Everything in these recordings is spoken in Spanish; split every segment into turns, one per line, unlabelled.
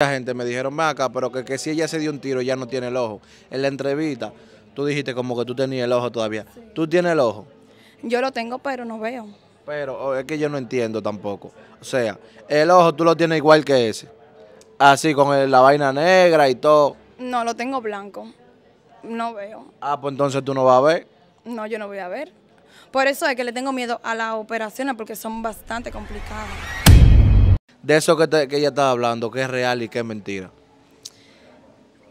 La gente me dijeron, ven acá, pero que, si ella se dio un tiro ya no tiene el ojo. En la entrevista, tú dijiste como que tú tenías el ojo todavía. ¿Tú tienes el ojo?
Yo lo tengo, pero no veo.
Pero oh, es que yo no entiendo tampoco. O sea, el ojo tú lo tienes igual que ese. Así, con la vaina negra y todo.
No, lo tengo blanco. No veo. Ah,
pues entonces tú no vas a ver.
No, yo no voy a ver. Por eso es que le tengo miedo a las operaciones porque son bastante complicadas
de eso que, que ella estaba hablando, que es real y qué es mentira.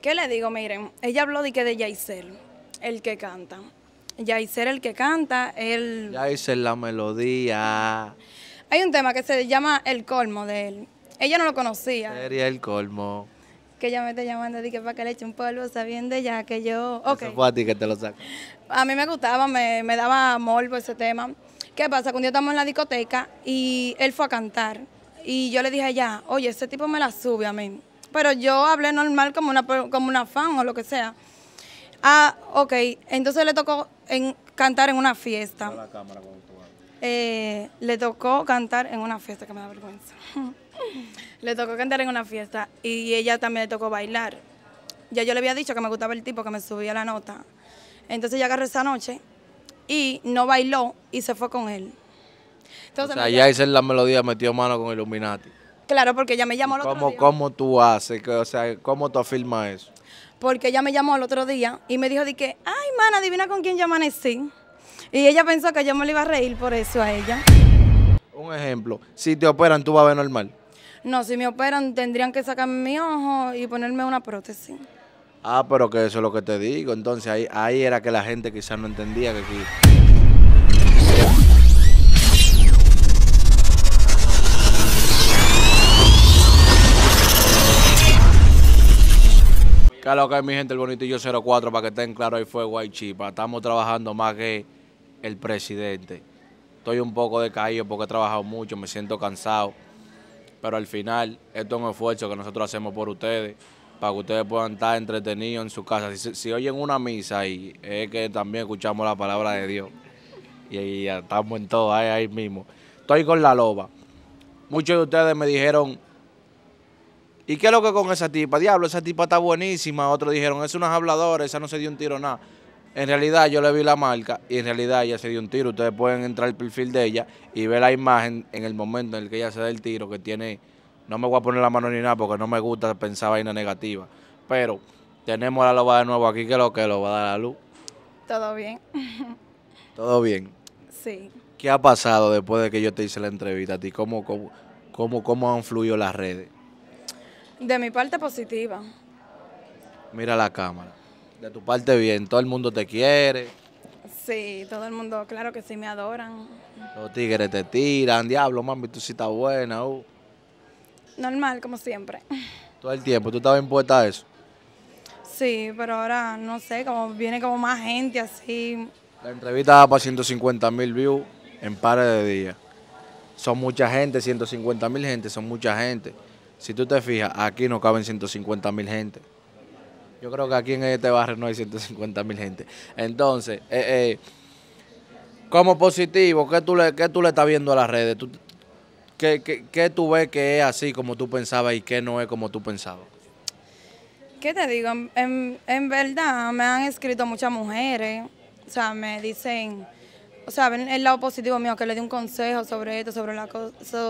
¿Qué le digo? Miren, ella habló de que de Yaisel, el que canta. Yaisel, el que canta, él...
Yaisel, la melodía.
Hay un tema que se llama El Colmo de él. Ella no lo conocía.
Sería El Colmo.
Que ella me está llamando, que para que le eche un polvo sabiendo ya que yo... Okay. Eso fue a ti que te lo saco. A mí me gustaba, me, me daba morbo ese tema. ¿Qué pasa? Cuando un día estamos en la discoteca y él fue a cantar. Y yo le dije a oye, ese tipo me la sube a mí. Pero yo hablé normal como una, como una fan o lo que sea. Ah, ok. Entonces le tocó cantar en una fiesta. eh, le tocó cantar en una fiesta, que me da vergüenza. le tocó cantar en una fiesta y ella también le tocó bailar. Ya yo le había dicho que me gustaba el tipo que me subía la nota. Entonces ella agarró esa noche y no bailó y se fue con él o sea, ya
hice la melodía, metió mano con Illuminati.
Claro, porque ella me llamó al
otro día. ¿Cómo tú haces? o sea, ¿cómo tú afirmas eso?
Porque ella me llamó el otro día y me dijo de que, ay, mana, adivina con quién yo amanecí. Y ella pensó que yo me le iba a reír por eso a ella.
Un ejemplo, si te operan, ¿tú vas a ver normal?
No, si me operan, tendrían que sacarme mi ojo y ponerme una prótesis.
Ah, pero que eso es lo que te digo. Entonces ahí, ahí era que la gente quizás no entendía que aquí Ya lo que mi gente, el bonitillo 04, para que estén claros, ahí fue Guaychipa. Estamos trabajando más que el presidente. Estoy un poco decaído porque he trabajado mucho, me siento cansado. Pero al final, esto es un esfuerzo que nosotros hacemos por ustedes, para que ustedes puedan estar entretenidos en su casa. Si, oyen una misa ahí, es que también escuchamos la palabra de Dios. Y, y estamos en todo ahí mismo. Estoy con la loba. Muchos de ustedes me dijeron, ¿Y qué es lo que con esa tipa? Diablo, esa tipa está buenísima. Otros dijeron, es una habladores, esa no se dio un tiro nada. En realidad yo le vi la marca y en realidad ella se dio un tiro. Ustedes pueden entrar al perfil de ella y ver la imagen en el momento en el que ella se da el tiro que tiene. No me voy a poner la mano ni nada porque no me gusta pensar vaina negativa. Pero tenemos a la loba de nuevo aquí, que lo que lo va a dar la luz.
Todo bien. Todo bien. Sí.
¿Qué ha pasado después de que yo te hice la entrevista a ti? ¿Cómo, cómo, cómo, cómo han fluido las redes?
De mi parte positiva.
Mira la cámara. De tu parte bien, todo el mundo te quiere.
Sí, todo el mundo, claro que sí, me adoran. Los
tigres te tiran, diablo, mami, tú sí estás buena. Uh.
Normal, como siempre.
Todo el tiempo, ¿tú estabas impuesta a eso?
Sí, pero ahora, no sé, como viene como más gente así. La
entrevista va para 150 mil views en pares de días. Son mucha gente, 150 mil gente, son mucha gente. Si tú te fijas, aquí no caben 150 mil gente. Yo creo que aquí en este barrio no hay 150 mil gente. Entonces, eh, eh, como positivo, ¿qué tú, le, qué tú le estás viendo a las redes? qué, qué, tú ves que es así como tú pensabas y qué no es como tú pensabas?
¿Qué te digo? En, verdad, me han escrito muchas mujeres. O sea, me dicen, o sea, ven el lado positivo mío, que le di un consejo sobre esto, sobre, la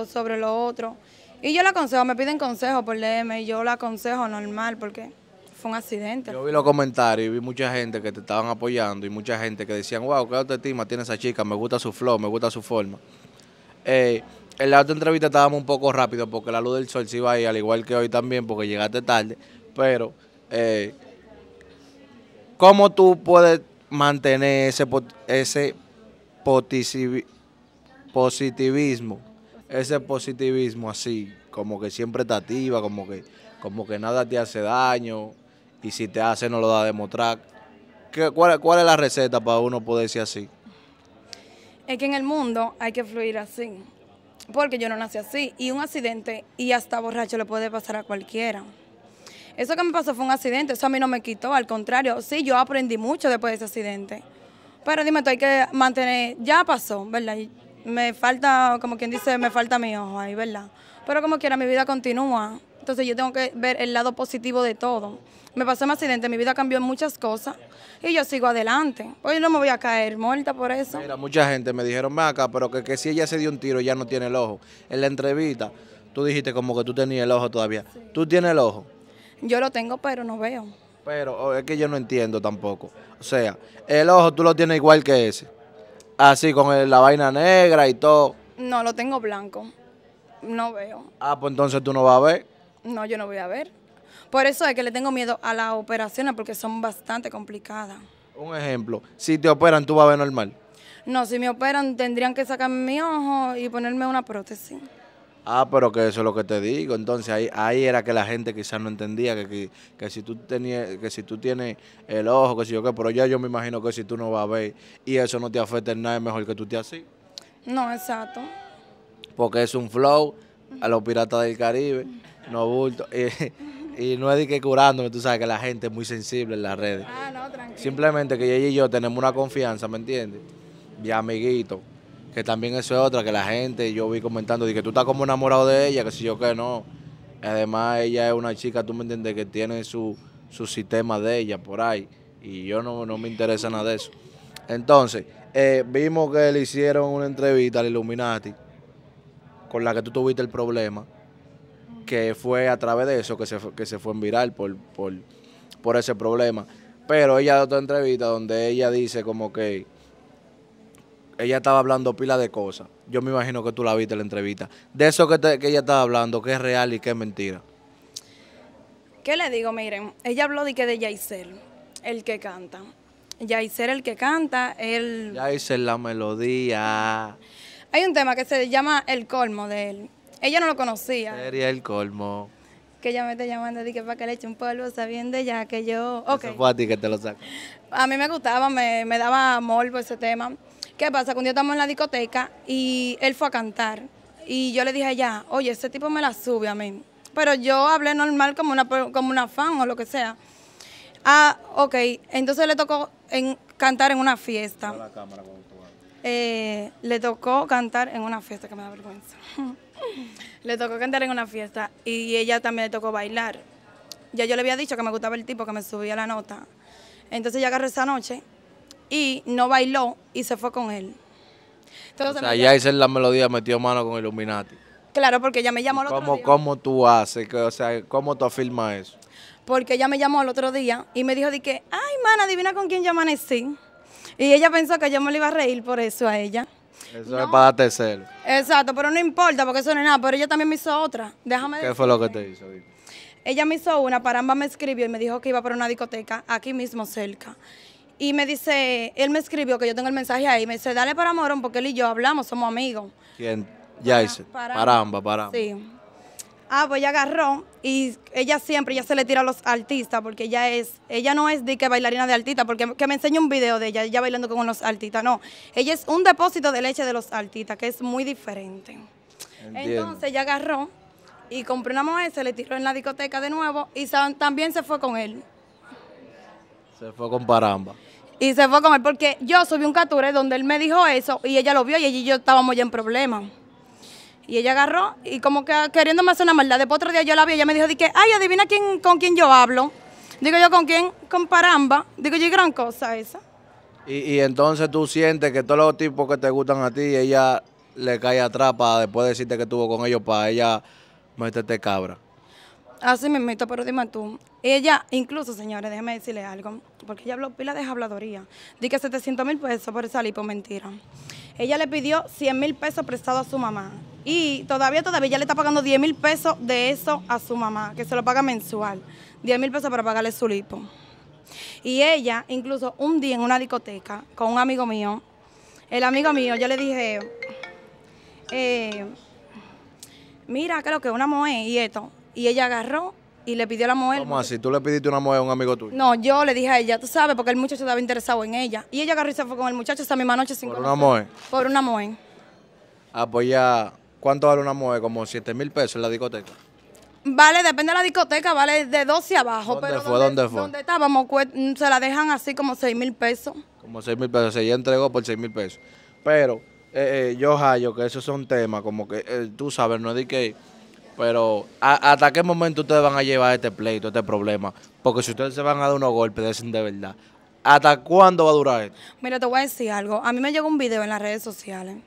sobre lo otro. Y yo la aconsejo, me piden consejo por DM y yo la aconsejo normal porque fue un accidente. Yo vi los
comentarios y vi mucha gente que te estaban apoyando y mucha gente que decían, wow, qué autoestima tiene esa chica, me gusta su flow, me gusta su forma. Eh, en la otra entrevista estábamos un poco rápido porque la luz del sol se iba ahí, al igual que hoy también porque llegaste tarde, pero eh, ¿cómo tú puedes mantener ese, ese positivismo? ese positivismo así, como que siempre está activa, como que, como que nada te hace daño y si te hace no lo da a demostrar. ¿Qué, cuál, ¿Cuál es la receta para uno poder ser así?
Es que en el mundo hay que fluir así, porque yo no nací así y un accidente y hasta borracho le puede pasar a cualquiera. Eso que me pasó fue un accidente, eso a mí no me quitó, al contrario, sí, yo aprendí mucho después de ese accidente. Pero dime, tú hay que mantener, ya pasó, ¿verdad? me falta, como quien dice, me falta mi ojo ahí, ¿verdad? Pero como quiera, mi vida continúa. Entonces yo tengo que ver el lado positivo de todo. Me pasó un accidente, mi vida cambió en muchas cosas y yo sigo adelante. Hoy no me voy a caer muerta por eso. Mira,
mucha gente me dijeron, acá, pero que, si ella se dio un tiro ya no tiene el ojo. En la entrevista tú dijiste como que tú tenías el ojo todavía. ¿Tú tienes el ojo?
Yo lo tengo, pero no veo.
Pero oh, es que yo no entiendo tampoco. O sea, el ojo tú lo tienes igual que ese. Así, con la vaina negra y todo.
No, lo tengo blanco. No veo.
Ah, pues entonces tú no vas a ver.
No, yo no voy a ver. Por eso es que le tengo miedo a las operaciones porque son bastante complicadas.
Un ejemplo, si te operan, ¿tú vas a ver normal?
No, si me operan tendrían que sacarme mi ojo y ponerme una prótesis.
Ah, pero que eso es lo que te digo. Entonces ahí, ahí era que la gente quizás no entendía que, que, si tú tenías, que si tú tienes el ojo, que si yo qué, pero ya yo me imagino que si tú no vas a ver y eso no te afecta en nada, es mejor que tú te así.
No, exacto.
Porque es un flow a los piratas del Caribe, no bulto. Y, y no es de que curándome, tú sabes que la gente es muy sensible en las redes. Ah, no, tranquilo. Simplemente que ella y yo tenemos una confianza, ¿me entiendes? Y amiguito que también eso es otra, que la gente, yo vi comentando, de que tú estás como enamorado de ella, que si yo que no. Además, ella es una chica, tú me entiendes, que tiene su, sistema de ella por ahí, y yo no, me interesa nada de eso. Entonces, eh, vimos que le hicieron una entrevista al Illuminati, con la que tú tuviste el problema, que fue a través de eso que se, que se fue en viral por, por, por ese problema. Pero ella da otra entrevista donde ella dice como que ella estaba hablando pila de cosas. Yo me imagino que tú la viste en la entrevista. De eso que, que ella estaba hablando, qué es real y qué es mentira.
¿Qué le digo? Miren, ella habló de que de Yaisel, el que canta. Yaisel, el que canta, él...
Yaisel, la melodía.
Hay un tema que se llama El Colmo de él. Ella no lo conocía. Sería
El Colmo.
Que ella me está llamando, que para que le eche un polvo sabiendo ya que yo... Eso
fue a ti que te lo saco.
A mí me gustaba, me, me daba por ese tema. ¿Qué pasa? Que un día estamos en la discoteca y él fue a cantar. Y yo le dije ya, oye, ese tipo me la sube a mí. Pero yo hablé normal como una, como una fan o lo que sea. Ah, ok. Entonces le tocó cantar en una fiesta. Eh, le tocó cantar en una fiesta, que me da vergüenza. le tocó cantar en una fiesta y ella también le tocó bailar. Ya yo le había dicho que me gustaba el tipo, que me subía la nota. Entonces ya agarré esa noche y no bailó y se fue con él. o sea,
ya hice la melodía, metió mano con Illuminati.
Claro, porque ella me llamó el otro
día. ¿Cómo tú haces? O sea, ¿cómo tú afirmas eso?
Porque ella me llamó el otro día y me dijo de que, ay, mana, adivina con quién yo amanecí. Y ella pensó que yo me lo iba a reír por eso a ella.
Eso es para tercer.
Exacto, pero no importa porque eso no es nada. Pero ella también me hizo otra. Déjame ¿Qué fue lo que te hizo? Ella me hizo una, Paramba me escribió y me dijo que iba para una discoteca aquí mismo cerca. Y me dice, él me escribió que yo tengo el mensaje ahí. Me dice, dale para Morón porque él y yo hablamos, somos amigos.
¿Quién? Ya hice. paramba, paramba.
Sí. Ah, pues ella agarró y ella siempre, ya se le tira a los artistas porque ella es, ella no es de que bailarina de artista, porque que me enseñó un video de ella, ella bailando con unos artistas, no. Ella es un depósito de leche de los artistas, que es muy diferente. Entonces ella agarró y compró una mujer, se le tiró en la discoteca de nuevo y también se fue con él.
Se fue con Paramba
y se fue a comer porque yo subí un cature donde él me dijo eso y ella lo vio y allí yo estábamos ya en problemas. Y ella agarró y como que queriéndome hacer una maldad. Después otro día yo la vi y ella me dijo, que, ay, adivina quién, con quién yo hablo. Digo yo, ¿con quién? Con Paramba. Digo yo, gran cosa esa.
Y, y entonces tú sientes que todos los tipos que te gustan a ti, ella le cae atrás para después decirte que estuvo con ellos para ella meterte cabra.
Así me pero dime tú. Ella, incluso, señores, déjeme decirle algo, porque ella habló pila de habladoría. Di que 700 mil pesos por esa lipo, mentira. Ella le pidió 100 mil pesos prestado a su mamá. Y todavía, todavía, ella le está pagando 10 mil pesos de eso a su mamá, que se lo paga mensual. 10 mil pesos para pagarle su lipo. Y ella, incluso un día en una discoteca con un amigo mío, el amigo mío, yo le dije, eh, mira, creo que una moe y esto. Y ella agarró y le pidió a la mujer. ¿Cómo así?
¿Tú le pidiste una mujer a un amigo tuyo?
No, yo le dije a ella, tú sabes, porque el muchacho estaba interesado en ella. Y ella agarró y se fue con el muchacho esa misma noche sin ¿Por una mujer? Por una mujer.
Ah, pues ya, ¿cuánto vale una mujer? Como 7 mil pesos en la discoteca.
Vale, depende de la discoteca, vale de 12 abajo. ¿Dónde
fue? Donde, ¿Dónde
fue? estábamos, mm, se la dejan así como 6 mil pesos.
Como 6 mil pesos, ella entregó por 6 mil pesos. Pero eh, eh yo hallo que es un tema, como que eh, tú sabes, no es de que pero hasta qué momento ustedes van a llevar este pleito, este problema. Porque si ustedes se van a dar unos golpes, de verdad. ¿Hasta cuándo va a durar
esto? Mira, te voy a decir algo. A mí me llegó un video en las redes sociales.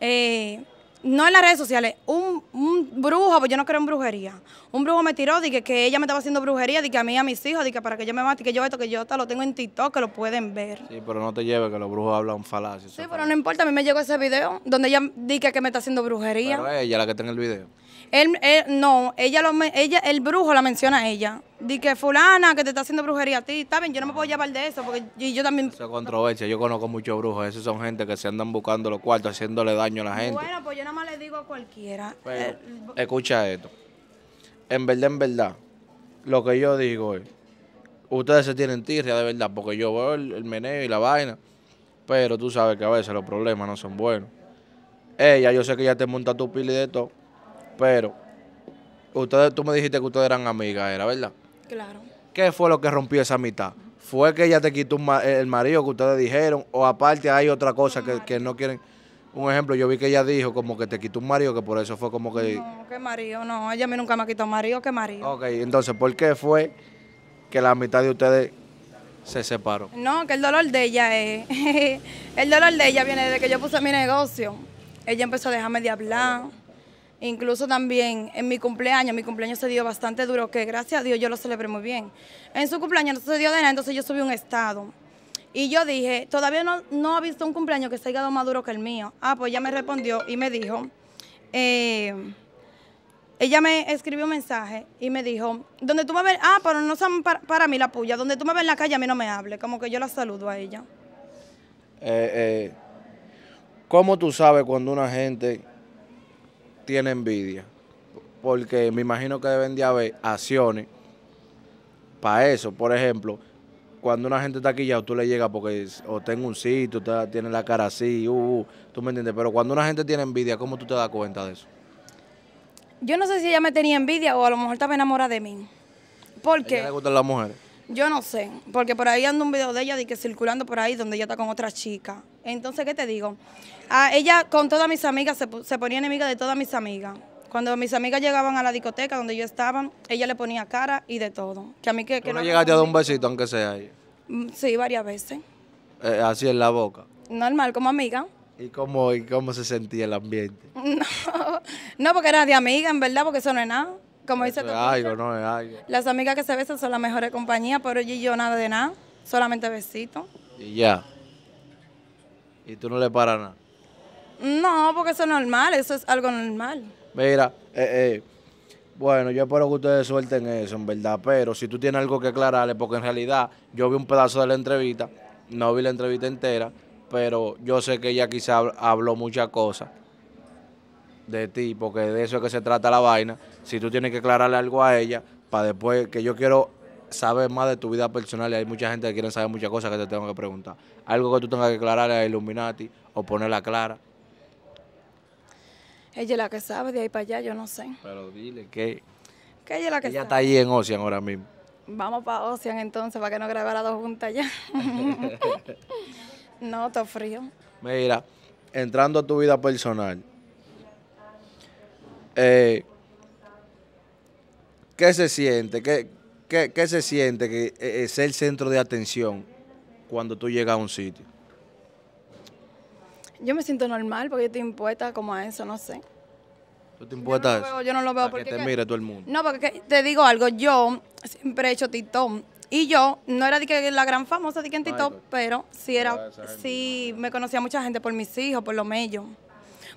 Eh, no en las redes sociales, un, un brujo, pues yo no creo en brujería. Un brujo me tiró, dije que ella me estaba haciendo brujería, dije a mí y a mis hijos, dije para que yo me mate, que yo esto, que yo lo tengo en TikTok, que lo pueden ver.
Sí, pero no te lleves, que los brujos hablan falacias. Sí,
pero no importa, a mí me llegó ese video donde ella dije que me está haciendo brujería. Pero
ella la que está en el video.
Él, no, ella, lo, ella, el brujo la menciona a ella. Dice, que fulana que te está haciendo brujería a ti, está bien, yo no me puedo llevar de eso, porque yo, también... Eso es
controversia, yo conozco muchos brujos, esos son gente que se andan buscando los cuartos, haciéndole daño a la gente.
Bueno, pues yo nada más le digo a cualquiera. Eh,
escucha esto, en verdad, en verdad, lo que yo digo es, ustedes se tienen tirria de verdad, porque yo veo el, meneo y la vaina, pero tú sabes que a veces los problemas no son buenos. Ella, yo sé que ya te monta tu y de todo, pero, ustedes, tú me dijiste que ustedes eran amigas, ¿era verdad? Claro. ¿Qué fue lo que rompió esa mitad? ¿Fue que ella te quitó el marido que ustedes dijeron? ¿O aparte hay otra cosa que, no quieren? Un ejemplo, yo vi que ella dijo como que te quitó un marido, que por eso fue como que... No,
que marido, no. Ella a mí nunca me ha quitado marido, que marido. Ok,
entonces, ¿por qué fue que la mitad de ustedes se separó?
No, que el dolor de ella es... el dolor de ella viene de que yo puse mi negocio. Ella empezó a dejarme de hablar. Incluso también en mi cumpleaños, mi cumpleaños se dio bastante duro, que gracias a Dios yo lo celebré muy bien. En su cumpleaños no se dio de nada, entonces yo subí un estado. Y yo dije, todavía no, no ha visto un cumpleaños que se haya dado más duro que el mío. Ah, pues ella me respondió y me dijo, eh, ella me escribió un mensaje y me dijo, donde tú me ves, ah, pero no son para, mí la puya, donde tú me ves en la calle a mí no me hable, como que yo la saludo a ella.
Eh, eh, ¿Cómo tú sabes cuando una gente tiene envidia, porque me imagino que deben de haber acciones para eso. Por ejemplo, cuando una gente está aquí ya tú le llegas porque o tengo un sitio, está, tiene la cara así, uh, uh, tú me entiendes. Pero cuando una gente tiene envidia, ¿cómo tú te das cuenta de eso?
Yo no sé si ella me tenía envidia o a lo mejor estaba enamorada de mí. ¿Por qué? ¿A le gustan las mujeres? Yo no sé, porque por ahí anda un video de ella de que circulando por ahí donde ella está con otra chica. Entonces, ¿qué te digo? Ah, ella con todas mis amigas se, ponía enemiga de todas mis amigas. Cuando mis amigas llegaban a la discoteca donde yo estaba, ella le ponía cara y de todo. Que a mí que, no llegaste a dar un
besito aunque sea ahí?
Mm, sí, varias veces.
Eh, así en la boca.
Normal, como amiga.
¿Y cómo, ¿Y cómo se sentía el ambiente?
No, no, porque era de amiga, en verdad, porque eso no es nada como dice tu
algo, no
Las amigas que se besan son las mejores compañía, pero yo yo nada de nada, solamente besito.
Y ya. ¿Y tú no le paras nada?
No, porque eso es normal, eso es algo normal.
Mira, eh, eh, Bueno, yo espero que ustedes suelten eso, en verdad. Pero si tú tienes algo que aclararle, porque en realidad yo vi un pedazo de la entrevista, no vi la entrevista entera, pero yo sé que ella quizá habló muchas cosas de ti, porque de eso es que se trata la vaina si tú tienes que aclararle algo a ella, para después que yo quiero saber más de tu vida personal y hay mucha gente que quiere saber muchas cosas que te tengo que preguntar. Algo que tú tengas que aclararle a Illuminati o ponerla clara.
Ella es la que sabe, de ahí para allá, yo no sé. Pero dile que... Que ella la que ella ya está
ahí en Ocean ahora mismo.
Vamos para Ocean entonces, para que no grabara las dos juntas ya. no, te frío.
Mira, entrando a tu vida personal, eh, ¿Qué se siente? ¿Qué, se siente que es eh, el eh, centro de atención cuando tú llegas a un sitio?
Yo me siento normal porque yo estoy impuesta como a eso, no sé.
¿Tú te impuestas yo no yo no lo veo porque... Que te mire todo el mundo.
No, porque te digo algo, yo siempre he hecho TikTok y yo no era de que la gran famosa de que TikTok, pero sí era, sí me conocía mucha gente por mis hijos, por los mellos.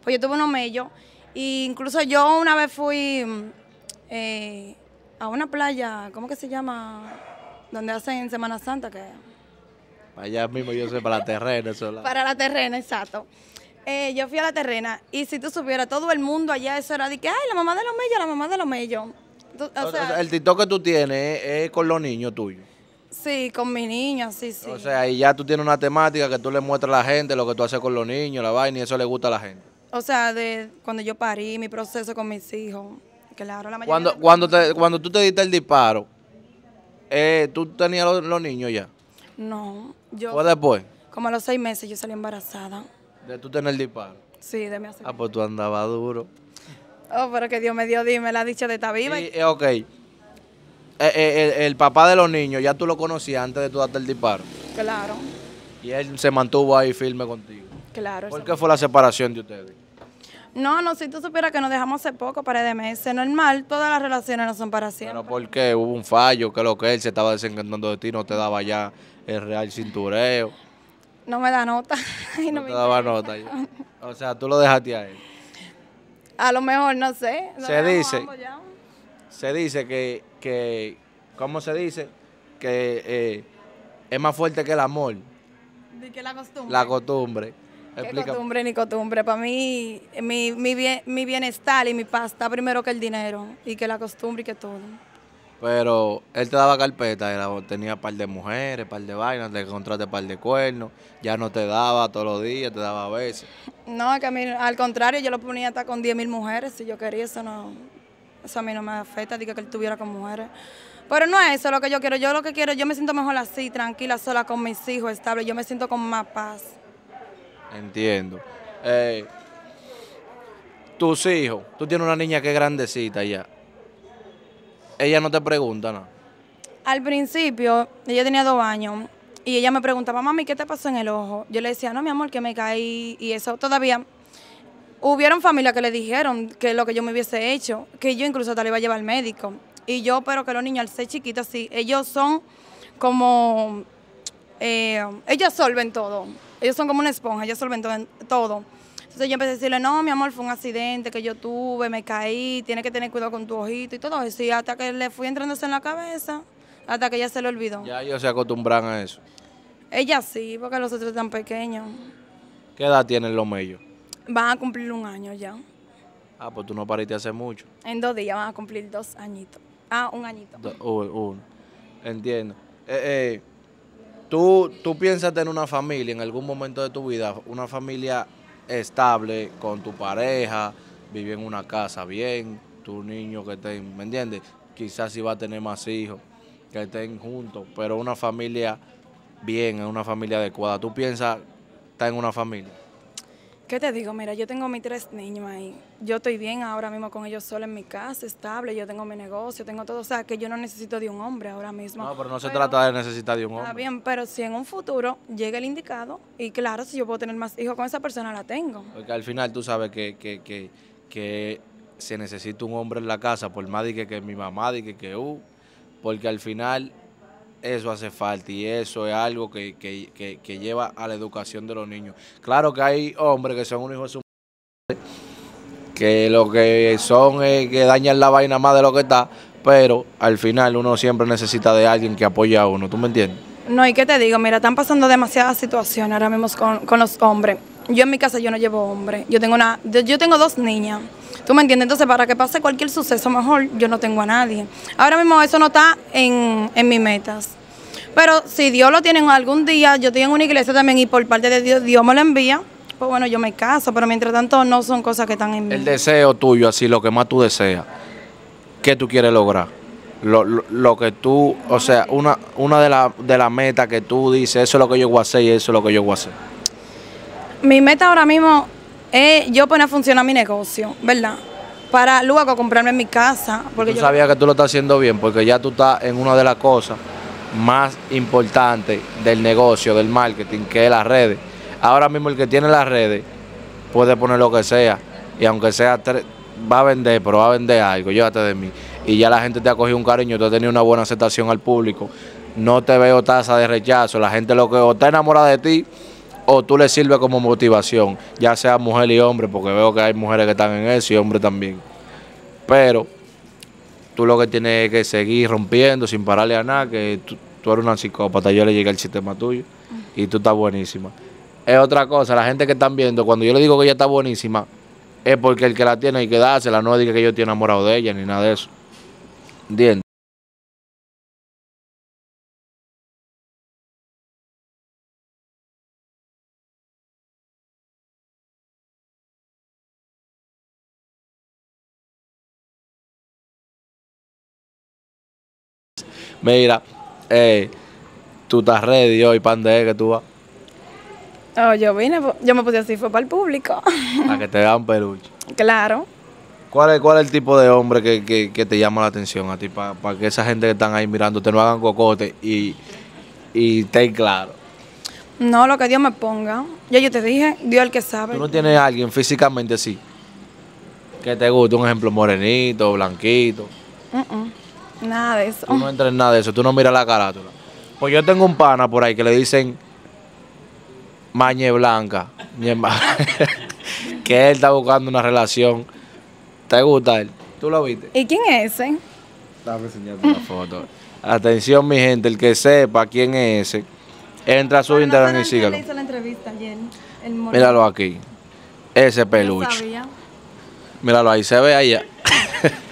Pues yo tuve unos mellos. Y incluso yo una vez fui mm, eh, a una playa, ¿cómo que se llama? Donde hacen Semana Santa, que...
allá mismo yo soy para la terrena. Eso
Para la terrena, exacto. Eh, yo fui a la terrena y si tú supieras, todo el mundo allá eso era de que, ay, la mamá de los mellos, la mamá de los mellos.
el TikTok que tú tienes es, con los niños tuyos.
Sí, con mi niños, sí, sí. O sea,
y ya tú tienes una temática que tú le muestras a la gente lo que tú haces con los niños, la vaina, y eso le gusta a la gente.
O sea, de cuando yo parí, mi proceso con mis hijos. Claro, la mayoría Cuando,
cuando, te, cuando tú te diste el disparo, eh, ¿tú tenías los, niños ya?
No, yo... después? Como a los seis meses yo salí embarazada.
¿De tú tener el disparo?
Sí, de mi hacer. Ah,
pues tú andabas duro.
Oh, pero que Dios me dio, dime, la dicha de estar viva. Y,
eh, ok. Eh, el, el, papá de los niños, ¿ya tú lo conocías antes de tú darte el disparo? Claro. Y él se mantuvo ahí firme contigo.
Claro. ¿Por qué
fue la separación de ustedes?
No, no, si tú supieras que nos dejamos hace poco, para de meses. Normal, todas las relaciones no son para siempre. Bueno,
¿por Hubo un fallo, que lo que él se estaba desencantando de ti, no te daba ya el real cintureo.
No me da nota. no, te daba
nota. Ya. O sea, tú lo dejaste a él.
A lo mejor, no sé. Se
dice, se dice que, que, ¿cómo se dice? Que eh, es más fuerte que el amor.
¿De que la costumbre? La
costumbre. ¿Qué costumbre
ni costumbre? Para mí, mi, mi, mi bienestar y mi paz está primero que el dinero y que la costumbre y que todo.
Pero él te daba carpetas? ¿Tenía tenía par de mujeres, par de vainas, le contraté par de cuernos, ya no te daba todos los días, te daba a veces.
No, que al contrario, yo lo ponía hasta con 10 mil mujeres, si yo quería, eso no, eso a mí no me afecta, diga que él tuviera con mujeres. Pero no es eso lo que yo quiero, yo lo que quiero, yo me siento mejor así, tranquila, sola, con mis hijos, estable, yo me siento con más paz.
Entiendo. Eh, tus hijos, tú tienes una niña que es grandecita ya. Ella no te pregunta nada.
Al principio, ella tenía dos años y ella me preguntaba, mami, ¿qué te pasó en el ojo? Yo le decía, no, mi amor, que me caí y eso. Todavía hubieron familias que le dijeron que lo que yo me hubiese hecho, que yo incluso tal vez iba a llevar al médico. Y yo, pero que los niños al ser chiquitos, sí, ellos son como, eh, ellos solven todo ellos son como una esponja, ellos solventan todo. Entonces yo empecé a decirle, no, mi amor, fue un accidente que yo tuve, me caí, tienes que tener cuidado con tu ojito y todo eso. Y hasta que le fui entrándose en la cabeza, hasta que ella se le olvidó.
Ya ellos se acostumbran a eso.
Ella sí, porque los otros están pequeños.
¿Qué edad tienen los mellos?
Van a cumplir un año ya.
Ah, pues tú no pariste hace mucho.
En dos días van a cumplir dos añitos. Ah, un añito.
Uy, uno. Entiendo. Eh, eh, tú, tú piensas tener una familia en algún momento de tu vida, una familia estable con tu pareja, vivir en una casa bien, tu niño que estén, ¿me entiendes? Quizás si va a tener más hijos, que estén juntos, pero una familia bien, una familia adecuada. ¿Tú piensas estar en una familia?
¿Qué te digo? Mira, yo tengo mis tres niños ahí. Yo estoy bien ahora mismo con ellos solo en mi casa, estable. Yo tengo mi negocio, tengo todo. O sea, que yo no necesito de un hombre ahora mismo. No, pero no se trata
de necesitar de un hombre. Está bien,
pero si en un futuro llega el indicado, y claro, si yo puedo tener más hijos con esa persona, la tengo.
Porque al final tú sabes que, que, que, que se necesita un hombre en la casa, por más de que, que mi mamá, de que, que uh, porque al final eso hace falta y eso es algo que, lleva a la educación de los niños. Claro que hay hombres que son un hijo de su madre, que lo que son es que dañan la vaina más de lo que está, pero al final uno siempre necesita de alguien que apoye a uno, ¿tú me entiendes?
No, y qué te digo, mira, están pasando demasiadas situaciones ahora mismo con, los hombres. Yo en mi casa yo no llevo hombre, yo tengo una, yo tengo dos niñas ¿Tú me entiendes? Entonces, para que pase cualquier suceso mejor, yo no tengo a nadie. Ahora mismo eso no está en, en mis metas. Pero si Dios lo tiene en algún día, yo tengo una iglesia también y por parte de Dios, Dios me lo envía, pues bueno, yo me caso, pero mientras tanto no son cosas que están en mí. El
deseo tuyo, así, lo que más tú deseas, ¿qué tú quieres lograr? Lo, que tú, o sea, una, una de las metas que tú dices, eso es lo que yo voy a hacer y eso es lo que yo voy a hacer.
Mi meta ahora mismo eh, yo poner pues, a funcionar mi negocio, ¿verdad? Para luego comprarme mi casa. Porque yo sabía
que tú lo estás haciendo bien, porque ya tú estás en una de las cosas más importantes del negocio, del marketing, que es las redes. Ahora mismo el que tiene las redes puede poner lo que sea, y aunque sea, va a vender, pero va a vender algo, llévate de mí. Y ya la gente te ha cogido un cariño, te has tenido una buena aceptación al público. No te veo tasa de rechazo, la gente lo que está enamorada de ti o tú le sirves como motivación, ya sea mujer y hombre, porque veo que hay mujeres que están en eso y hombres también. Pero tú lo que tienes que seguir rompiendo sin pararle a nada, que tú, eres una psicópata, yo le llegué al sistema tuyo y tú estás buenísima. Es otra cosa, la gente que están viendo, cuando yo le digo que ella está buenísima, es porque el que la tiene hay que dársela, no diga que yo estoy enamorado de ella ni nada de eso. ¿Entiendes? Mira, tú estás ready hoy, pande, que tú vas.
Oh, yo vine, pues, yo me puse así, fue para el público.
Para que te vean peluche. Claro. ¿Cuál es, ¿Cuál el tipo de hombre que, que, que te llama la atención a ti? Para que esa gente que están ahí mirando te no hagan cocote y, y esté claro.
No, lo que Dios me ponga. Ya yo te dije, Dios el que sabe. ¿Tú no tienes
a alguien físicamente así? Que te guste, un ejemplo, morenito, blanquito.
Uh Nada de eso. Tú no
entras en nada de eso, tú no miras la carátula. Pues yo tengo un pana por ahí que le dicen Mañe Blanca, mi que él está buscando una relación. ¿Te gusta él? ¿Tú lo viste?
¿Y quién es ese?
está enseñando una foto. Atención, mi gente, el que sepa quién es ese, entra a su Instagram y sígalo.
Hizo Míralo
aquí. Ese peluche. Míralo ahí, se ve allá.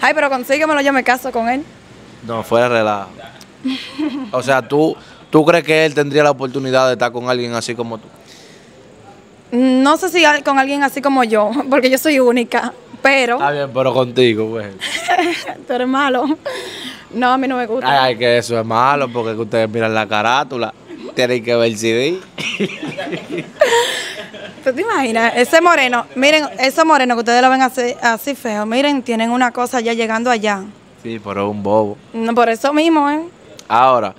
ay, pero consíguemelo, yo me caso con él.
No, fuera relajo. o sea, ¿tú, ¿tú crees que él tendría la oportunidad de estar con alguien así como tú?
No sé si con alguien así como yo, porque yo soy única, pero...
Está bien, pero contigo, pues.
tú eres malo. No, a mí no me gusta.
ay, que eso es malo, porque ustedes miran la carátula tienen que ver el CD.
Pues te imaginas? Ese moreno, miren, ese moreno que ustedes lo ven así, feo, miren, tienen una cosa ya llegando allá.
Sí, pero es un bobo.
No, por eso mismo, ¿eh?
Ahora,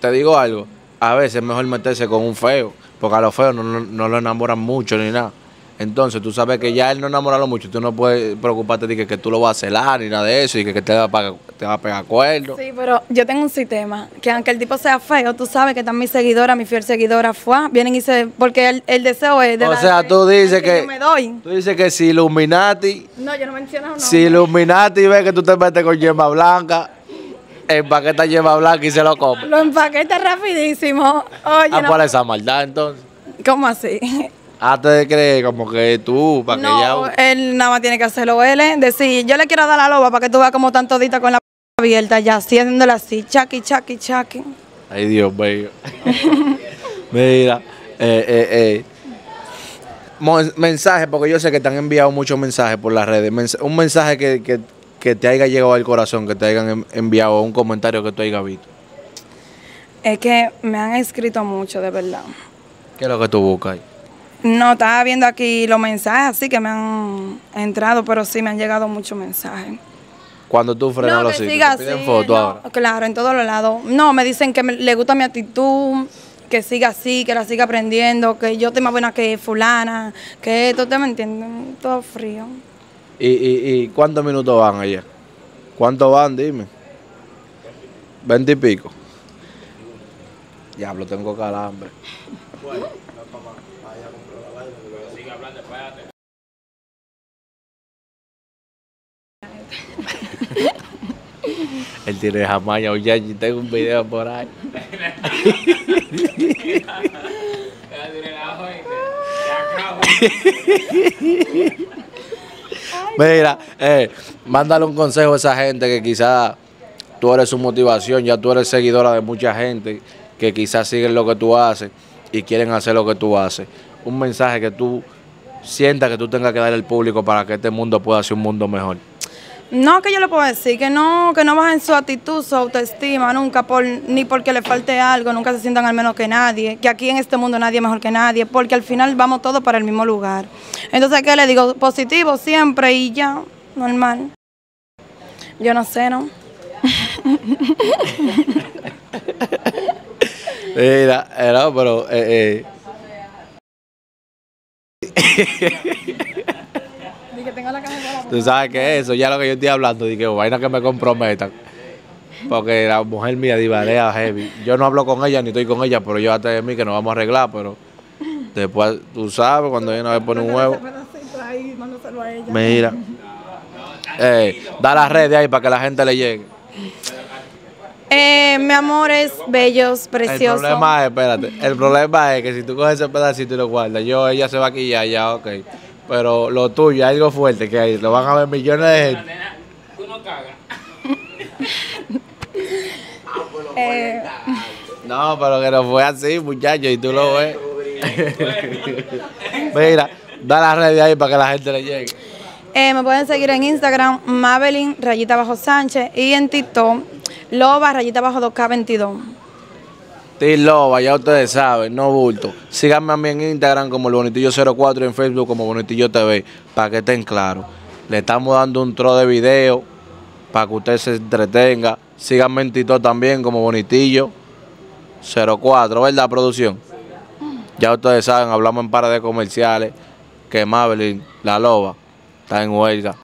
te digo algo, a veces es mejor meterse con un feo, porque a los feos no, no, lo enamoran mucho ni nada. Entonces tú sabes que ya él no enamorarlo mucho, tú no puedes preocuparte de que, que tú lo vas a celar ni nada de eso y que, que te va a pagar te va a pegar cuerdo.
Sí, pero yo tengo un sistema, que aunque el tipo sea feo, tú sabes que están mis seguidoras, mi fiel seguidora, fue, vienen y se, porque el, deseo es de O sea, tú dices que, me doy.
tú dices que si Illuminati,
No, yo no menciono si
Illuminati ve que tú te metes con yema blanca, empaqueta yema blanca y se lo come.
Lo empaqueta rapidísimo. Oye, ah, ¿cuál es
esa maldad entonces? ¿Cómo así? Ah, de creer, como que tú, para que ya... No,
él nada más tiene que hacerlo él, decir, yo le quiero dar la loba para que tú veas como tan todita con la abierta ya haciéndola así, chaki, chaki, chaki.
Ay, Dios mío. Mira, eh, eh, eh. Mensaje, porque yo sé que te han enviado muchos mensajes por las redes. un mensaje que, te haya llegado al corazón, que te hayan enviado un comentario que tú hayas visto.
Es que me han escrito mucho, de verdad.
¿Qué es lo que tú buscas
No, estaba viendo aquí los mensajes, así que me han entrado, pero sí me han llegado muchos mensajes
cuando tú frenas no, los foto ahora.
Claro, en todos los lados. No, me dicen que le gusta mi actitud, que siga así, que la siga aprendiendo, que yo estoy más buena que fulana, que esto, ¿te me entienden? Todo frío.
¿Y, cuántos minutos van allá? ¿Cuántos van? Dime. Veinte y pico. Diablo, tengo calambre. Él tiene jamaya o tengo un video por ahí. Mira, eh, mándale un consejo a esa gente que quizás tú eres su motivación, ya tú eres seguidora de mucha gente que quizás siguen lo que tú haces y quieren hacer lo que tú haces. Un mensaje que tú sientas que tú tengas que dar al público para que este mundo pueda ser un mundo mejor.
No, que yo le puedo decir, que no, que no bajen su actitud, su autoestima, nunca, por, ni porque le falte algo, nunca se sientan al menos que nadie, que aquí en este mundo nadie es mejor que nadie, porque al final vamos todos para el mismo lugar. Entonces, ¿qué le digo? Positivo siempre y ya, normal. Yo no sé, ¿no?
Mira, pero... Eh,
eh. tengo la
Tú sabes que eso ya lo que yo estoy hablando, dije que vaina que me comprometan. Porque la mujer mía divalea heavy. Yo no hablo con ella ni estoy con ella, pero yo hasta de mí que nos vamos a arreglar, pero después tú sabes cuando ella no me pone un huevo. Mira. da las redes ahí para que la gente le llegue.
Eh, mi amor es bellos, preciosos El problema
es, espérate, el problema es que si tú coges ese pedacito y lo guardas, yo, ella se va aquí quillar, ya, ok. Pero lo tuyo, algo fuerte que hay. Lo van a ver millones de gente. Eh, no pero que no fue así, muchacho y tú lo ves. Mira, da las redes ahí para que la gente le llegue.
Eh, me pueden seguir en Instagram, Mabelin, rayita bajo Sánchez, y en TikTok, Loba, rayita bajo 2K22.
Tiloba, loba ya ustedes saben, no bulto. Síganme a mí en Instagram como el Bonitillo04 y en Facebook como Bonitillo TV, para que estén claros. Le estamos dando un tro de video para que usted se entretenga. Síganme en Tito también como Bonitillo04, ¿verdad, producción? Ya ustedes saben, hablamos en par de comerciales que Mabelin, la loba, está en huelga.